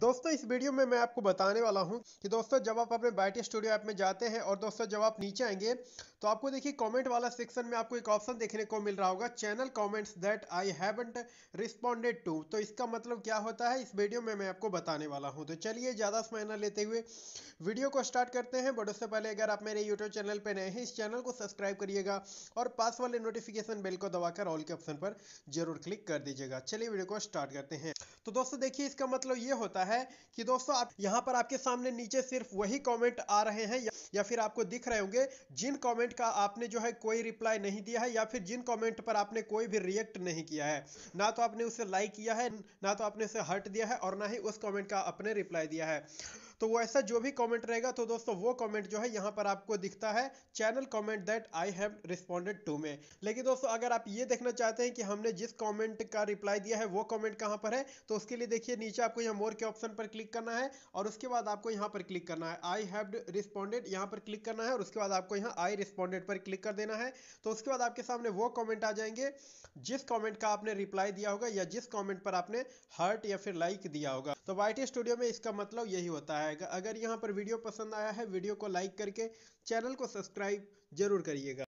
दोस्तों इस वीडियो में मैं आपको बताने वाला हूं कि दोस्तों जब आप अपने बाइटी स्टूडियो ऐप में जाते हैं और दोस्तों जब आप नीचे आएंगे तो आपको देखिए कमेंट वाला सेक्शन में आपको एक ऑप्शन देखने को मिल रहा होगा channel comments that I haven't responded to तो इसका मतलब क्या होता है इस वीडियो में मैं आपको बताने वाला हूँ तो चलिए ज़्यादा समय न लेते हुए वीडियो को स्टार्ट करते हैं बट उससे पहले अगर आप मेरे यूट्यूब चैनल पर नए हैं इस चैनल को सब्सक्राइब करिएगा और पास वाले नोटिफिकेशन बिल को दबाकर ऑल के ऑप्शन पर जरूर क्लिक कर दीजिएगा चलिए वीडियो को स्टार्ट करते हैं तो दोस्तों देखिए इसका मतलब ये होता है कि दोस्तों आप यहाँ पर आपके सामने नीचे सिर्फ वही कॉमेंट आ रहे हैं या, या फिर आपको दिख रहे होंगे जिन कॉमेंट का आपने जो है कोई रिप्लाई नहीं दिया है या फिर जिन कॉमेंट पर आपने कोई भी रिएक्ट नहीं किया है ना तो आपने उसे लाइक किया है ना तो आपने उसे हट दिया है और ना ही उस कॉमेंट का आपने रिप्लाई दिया है तो वो ऐसा जो भी कमेंट रहेगा तो दोस्तों वो कमेंट जो है यहाँ पर आपको दिखता है channel comment that I have responded to में लेकिन दोस्तों अगर आप ये देखना चाहते हैं कि हमने जिस कॉमेंट का रिप्लाई दिया है वो कॉमेंट कहाँ पर है तो उसके लिए देखिए नीचे आपको यहाँ मोर के ऑप्शन पर क्लिक करना है और उसके बाद आपको यहाँ पर क्लिक करना है आई हैव रिस्पॉन्डेड यहाँ पर क्लिक करना है और उसके बाद आपको यहाँ आई रिस्पॉन्डेड पर क्लिक कर देना है तो उसके बाद आपके सामने वो कॉमेंट आ जाएंगे जिस कॉमेंट का आपने रिप्लाई दिया होगा या जिस कॉमेंट पर आपने हर्ट या फिर लाइक दिया होगा तो वाई स्टूडियो में इसका मतलब यही होता है जाएगा अगर यहाँ पर वीडियो पसंद आया है वीडियो को लाइक करके चैनल को सब्सक्राइब जरूर करिएगा